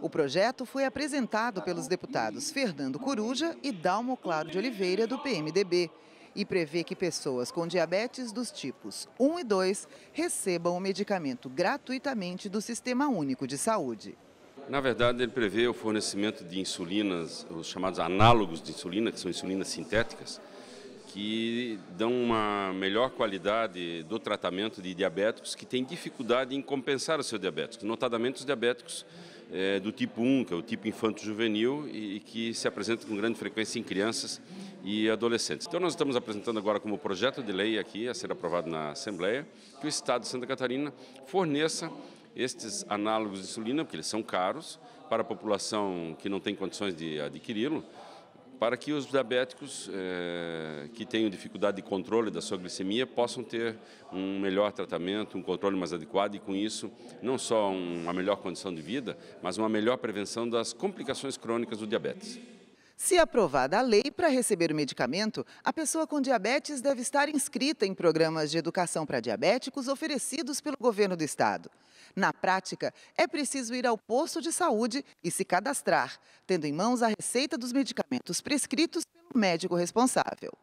O projeto foi apresentado pelos deputados Fernando Coruja e Dalmo Claro de Oliveira, do PMDB, e prevê que pessoas com diabetes dos tipos 1 e 2 recebam o medicamento gratuitamente do Sistema Único de Saúde. Na verdade, ele prevê o fornecimento de insulinas, os chamados análogos de insulina, que são insulinas sintéticas, que dão uma melhor qualidade do tratamento de diabéticos que têm dificuldade em compensar o seu diabético, notadamente os diabéticos é, do tipo 1, que é o tipo infanto-juvenil e, que se apresenta com grande frequência em crianças e adolescentes. Então nós estamos apresentando agora como projeto de lei aqui, a ser aprovado na Assembleia, que o Estado de Santa Catarina forneça estes análogos de insulina, porque eles são caros, para a população que não tem condições de adquiri-lo, para que os diabéticos eh, que tenham dificuldade de controle da sua glicemia possam ter um melhor tratamento, um controle mais adequado e, com isso, não só uma melhor condição de vida, mas uma melhor prevenção das complicações crônicas do diabetes. Se aprovada a lei para receber o medicamento, a pessoa com diabetes deve estar inscrita em programas de educação para diabéticos oferecidos pelo governo do estado. Na prática, é preciso ir ao posto de saúde e se cadastrar, tendo em mãos a receita dos medicamentos prescritos pelo médico responsável.